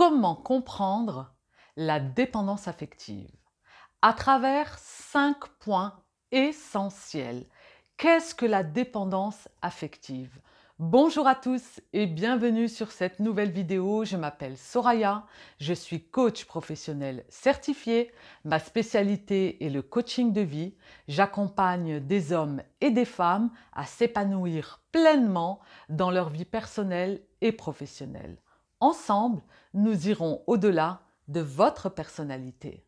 comment comprendre la dépendance affective à travers cinq points essentiels. Qu'est-ce que la dépendance affective Bonjour à tous et bienvenue sur cette nouvelle vidéo. Je m'appelle Soraya, je suis coach professionnel certifié. Ma spécialité est le coaching de vie. J'accompagne des hommes et des femmes à s'épanouir pleinement dans leur vie personnelle et professionnelle. Ensemble, nous irons au-delà de votre personnalité.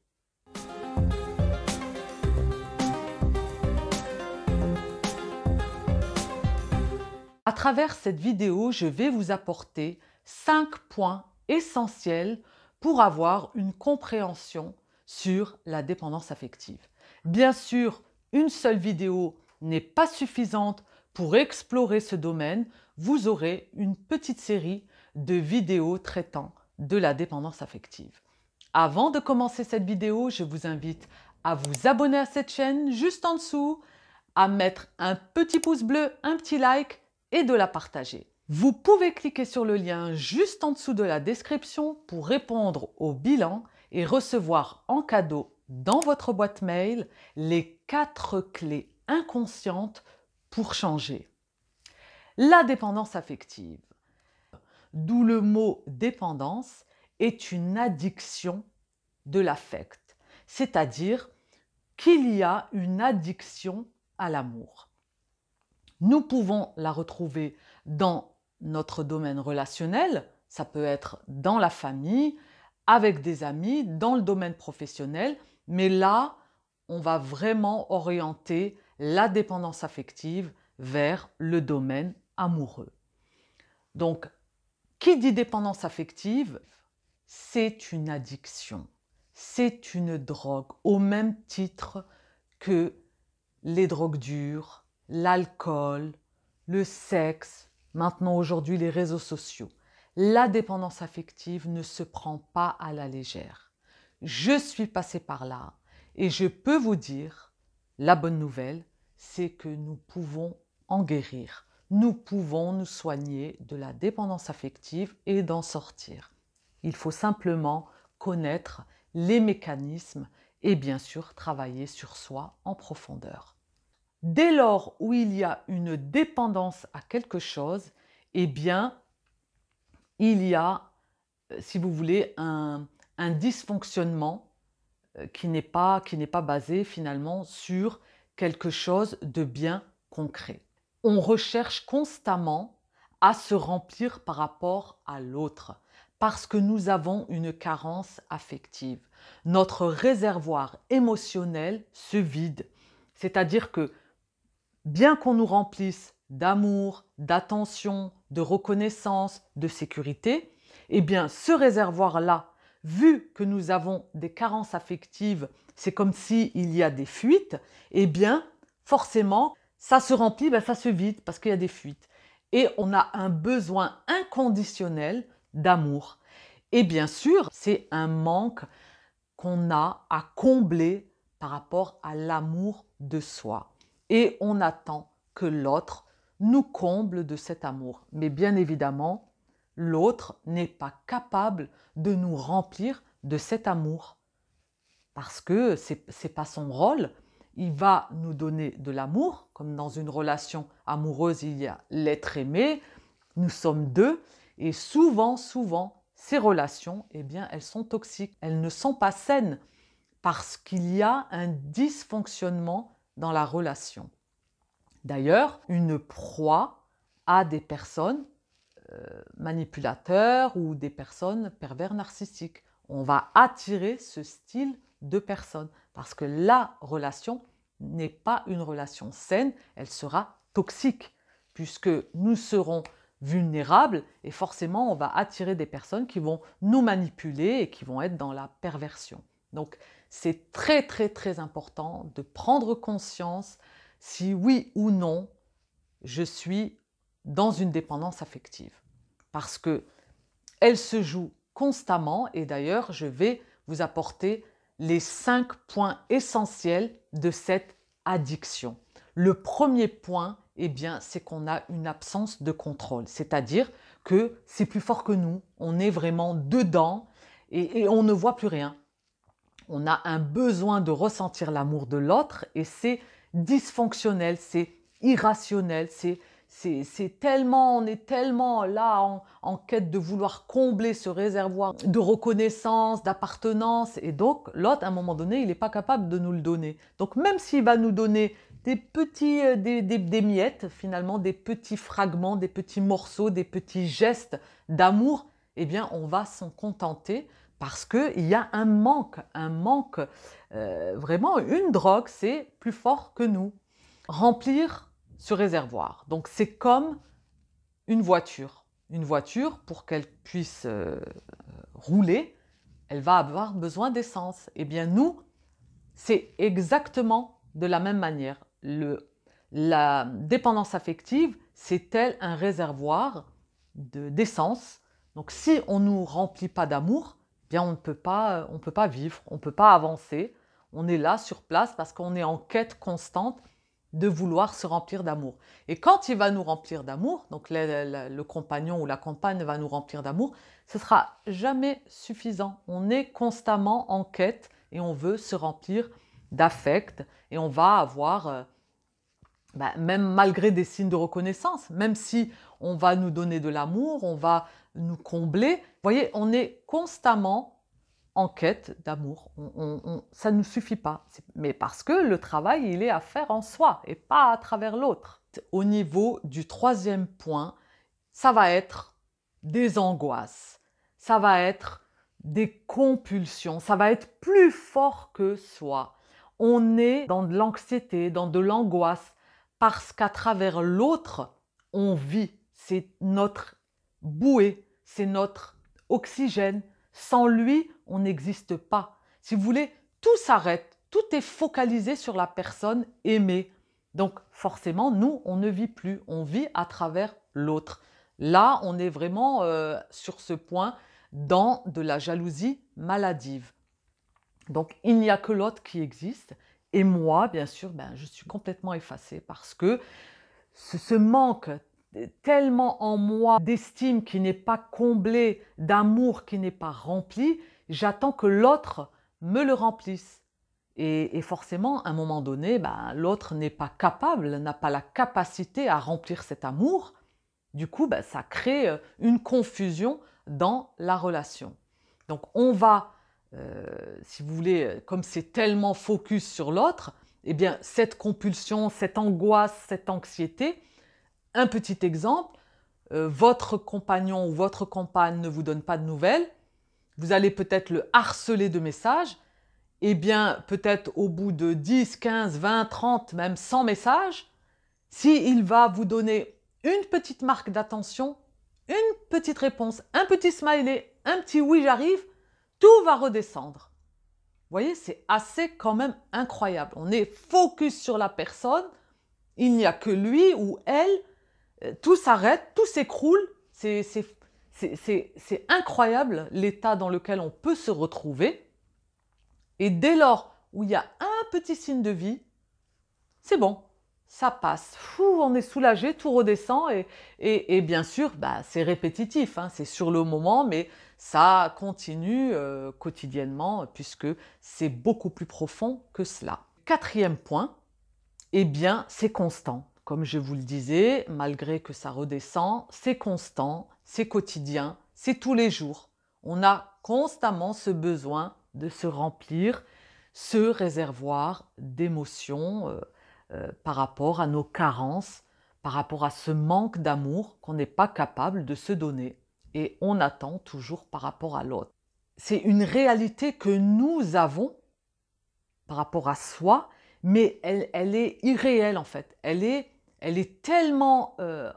À travers cette vidéo, je vais vous apporter 5 points essentiels pour avoir une compréhension sur la dépendance affective. Bien sûr, une seule vidéo n'est pas suffisante pour explorer ce domaine. Vous aurez une petite série de vidéos traitant de la dépendance affective. Avant de commencer cette vidéo, je vous invite à vous abonner à cette chaîne juste en dessous, à mettre un petit pouce bleu, un petit like et de la partager. Vous pouvez cliquer sur le lien juste en dessous de la description pour répondre au bilan et recevoir en cadeau dans votre boîte mail les 4 clés inconscientes pour changer. La dépendance affective d'où le mot dépendance, est une addiction de l'affect, c'est-à-dire qu'il y a une addiction à l'amour. Nous pouvons la retrouver dans notre domaine relationnel, ça peut être dans la famille, avec des amis, dans le domaine professionnel, mais là, on va vraiment orienter la dépendance affective vers le domaine amoureux. Donc, qui dit dépendance affective C'est une addiction, c'est une drogue, au même titre que les drogues dures, l'alcool, le sexe, maintenant aujourd'hui les réseaux sociaux. La dépendance affective ne se prend pas à la légère. Je suis passé par là et je peux vous dire, la bonne nouvelle, c'est que nous pouvons en guérir nous pouvons nous soigner de la dépendance affective et d'en sortir. Il faut simplement connaître les mécanismes et bien sûr travailler sur soi en profondeur. Dès lors où il y a une dépendance à quelque chose, eh bien, il y a, euh, si vous voulez, un, dysfonctionnement euh, qui n'est pas basé finalement sur quelque chose de bien concret on recherche constamment à se remplir par rapport à l'autre parce que nous avons une carence affective. Notre réservoir émotionnel se vide. C'est-à-dire que bien qu'on nous remplisse d'amour, d'attention, de reconnaissance, de sécurité, eh bien ce réservoir-là, vu que nous avons des carences affectives, c'est comme s'il y a des fuites, eh bien forcément ça se remplit, ben, ça se vide parce qu'il y a des fuites. Et on a un besoin inconditionnel d'amour. Et bien sûr, c'est un manque qu'on a à combler par rapport à l'amour de soi. Et on attend que l'autre nous comble de cet amour. Mais bien évidemment, l'autre n'est pas capable de nous remplir de cet amour. Parce que ce n'est pas son rôle, il va nous donner de l'amour, comme dans une relation amoureuse, il y a l'être aimé, nous sommes deux, et souvent, souvent, ces relations, eh bien, elles sont toxiques, elles ne sont pas saines, parce qu'il y a un dysfonctionnement dans la relation. D'ailleurs, une proie à des personnes euh, manipulateurs ou des personnes pervers narcissiques. On va attirer ce style de personnes parce que la relation n'est pas une relation saine, elle sera toxique, puisque nous serons vulnérables et forcément on va attirer des personnes qui vont nous manipuler et qui vont être dans la perversion. Donc c'est très très très important de prendre conscience si oui ou non je suis dans une dépendance affective parce que elle se joue constamment et d'ailleurs je vais vous apporter les cinq points essentiels de cette addiction. Le premier point, eh bien, c'est qu'on a une absence de contrôle, c'est-à-dire que c'est plus fort que nous, on est vraiment dedans et on ne voit plus rien. On a un besoin de ressentir l'amour de l'autre et c'est dysfonctionnel, c'est irrationnel, c'est c'est tellement, on est tellement là en, quête de vouloir combler ce réservoir de reconnaissance, d'appartenance. Et donc, l'autre, à un moment donné, il n'est pas capable de nous le donner. Donc, même s'il va nous donner des petits, euh, des, miettes, finalement, des petits fragments, des petits morceaux, des petits gestes d'amour, eh bien, on va s'en contenter parce qu'il y a un manque, un manque, euh, vraiment une drogue, c'est plus fort que nous. Remplir ce réservoir. Donc c'est comme une voiture. Une voiture, pour qu'elle puisse euh, rouler, elle va avoir besoin d'essence. Eh bien nous, c'est exactement de la même manière. Le, la dépendance affective, c'est elle un réservoir d'essence. Donc si on ne nous remplit pas d'amour, eh bien on ne peut pas, on peut pas vivre, on ne peut pas avancer. On est là sur place parce qu'on est en quête constante de vouloir se remplir d'amour. Et quand il va nous remplir d'amour, donc le, compagnon ou la compagne va nous remplir d'amour, ce sera jamais suffisant. On est constamment en quête et on veut se remplir d'affect et on va avoir, euh, bah, même malgré des signes de reconnaissance, même si on va nous donner de l'amour, on va nous combler, vous voyez, on est constamment en quête d'amour. ça ne nous suffit pas. Mais parce que le travail, il est à faire en soi et pas à travers l'autre. Au niveau du troisième point, ça va être des angoisses, ça va être des compulsions, ça va être plus fort que soi. On est dans de l'anxiété, dans de l'angoisse, parce qu'à travers l'autre, on vit. C'est notre bouée, c'est notre oxygène. Sans lui, on n'existe pas. Si vous voulez, tout s'arrête, tout est focalisé sur la personne aimée. Donc forcément, nous, on ne vit plus, on vit à travers l'autre. Là, on est vraiment euh, sur ce point dans de la jalousie maladive. Donc il n'y a que l'autre qui existe. Et moi, bien sûr, ben, je suis complètement effacée parce que ce, manque tellement en moi d'estime qui n'est pas comblé, d'amour qui n'est pas rempli, j'attends que l'autre me le remplisse. Et, forcément, à un moment donné, ben, l'autre n'est pas capable, n'a pas la capacité à remplir cet amour. Du coup, ben, ça crée euh, une confusion dans la relation. Donc on va, euh, si vous voulez, comme c'est tellement focus sur l'autre, eh bien cette compulsion, cette angoisse, cette anxiété, un petit exemple, euh, votre compagnon ou votre compagne ne vous donne pas de nouvelles, vous allez peut-être le harceler de messages, et eh bien peut-être au bout de 10, 15, 20, 30, même 100 messages, s'il va vous donner une petite marque d'attention, une petite réponse, un petit smiley, un petit oui j'arrive, tout va redescendre. voyez, c'est assez quand même incroyable. On est focus sur la personne, il n'y a que lui ou elle, euh, tout s'arrête, tout s'écroule, c'est c'est incroyable l'état dans lequel on peut se retrouver. Et dès lors où il y a un petit signe de vie, c'est bon, ça passe. Fou, on est soulagé, tout redescend. Et, bien sûr, bah, c'est répétitif, hein. c'est sur le moment, mais ça continue euh, quotidiennement puisque c'est beaucoup plus profond que cela. Quatrième point, eh bien, c'est constant. Comme je vous le disais, malgré que ça redescend, c'est constant, c'est quotidien, c'est tous les jours. On a constamment ce besoin de se remplir ce réservoir d'émotions euh, euh, par rapport à nos carences, par rapport à ce manque d'amour qu'on n'est pas capable de se donner et on attend toujours par rapport à l'autre. C'est une réalité que nous avons par rapport à soi, mais elle, est irréelle en fait. Elle est, elle est tellement euh,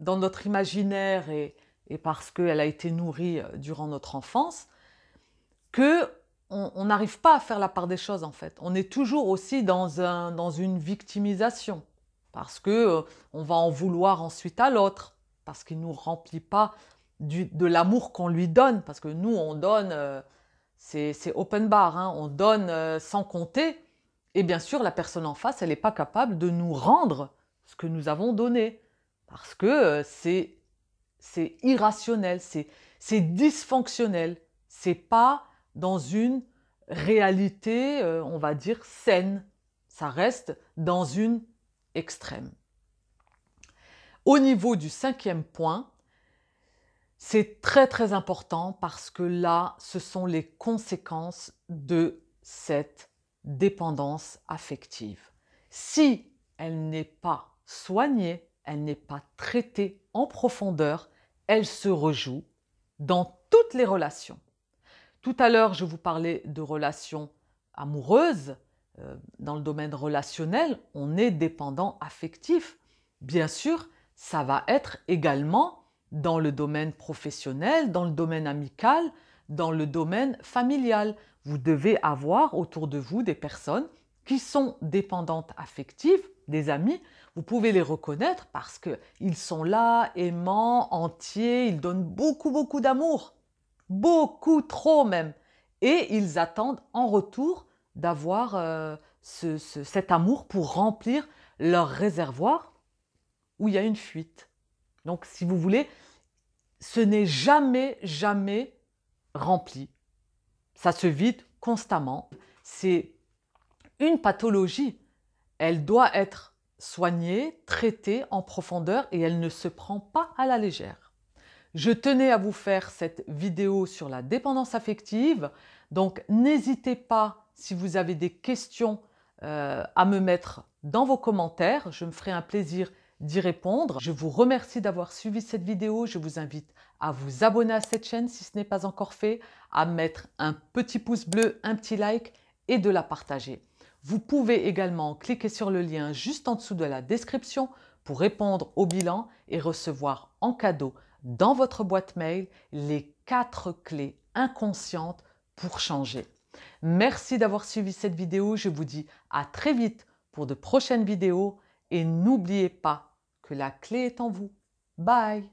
dans notre imaginaire et et parce qu'elle a été nourrie euh, durant notre enfance, que on n'arrive pas à faire la part des choses en fait. On est toujours aussi dans, une victimisation parce que euh, on va en vouloir ensuite à l'autre parce qu'il nous remplit pas de l'amour qu'on lui donne parce que nous on donne euh, c'est open bar hein. on donne sans compter et bien sûr la personne en face elle n'est pas capable de nous rendre ce que nous avons donné parce que c'est c'est irrationnel, c'est dysfonctionnel, c'est pas dans une réalité, euh, on va dire, saine. Ça reste dans une extrême. Au niveau du cinquième point, c'est très très important parce que là, ce sont les conséquences de cette dépendance affective. Si elle n'est pas soignée, elle n'est pas traitée en profondeur, elle se rejoue dans toutes les relations. Tout à l'heure, je vous parlais de relations amoureuses. Euh, dans le domaine relationnel, on est dépendant affectif. Bien sûr, ça va être également dans le domaine professionnel, dans le domaine amical, dans le domaine familial. Vous devez avoir autour de vous des personnes qui sont dépendantes affectives, des amis, vous pouvez les reconnaître parce qu'ils sont là, aimants, entiers, ils donnent beaucoup, beaucoup d'amour, beaucoup trop même. Et ils attendent en retour d'avoir euh, cet amour pour remplir leur réservoir où il y a une fuite. Donc si vous voulez, ce n'est jamais, jamais rempli. Ça se vide constamment. C'est une pathologie. Elle doit être soignée, traitée en profondeur et elle ne se prend pas à la légère. Je tenais à vous faire cette vidéo sur la dépendance affective, donc n'hésitez pas si vous avez des questions euh, à me mettre dans vos commentaires, je me ferai un plaisir d'y répondre. Je vous remercie d'avoir suivi cette vidéo. Je vous invite à vous abonner à cette chaîne si ce n'est pas encore fait, à mettre un petit pouce bleu, un petit like et de la partager. Vous pouvez également cliquer sur le lien juste en dessous de la description pour répondre au bilan et recevoir en cadeau dans votre boîte mail les quatre clés inconscientes pour changer. Merci d'avoir suivi cette vidéo. Je vous dis à très vite pour de prochaines vidéos et n'oubliez pas que la clé est en vous. Bye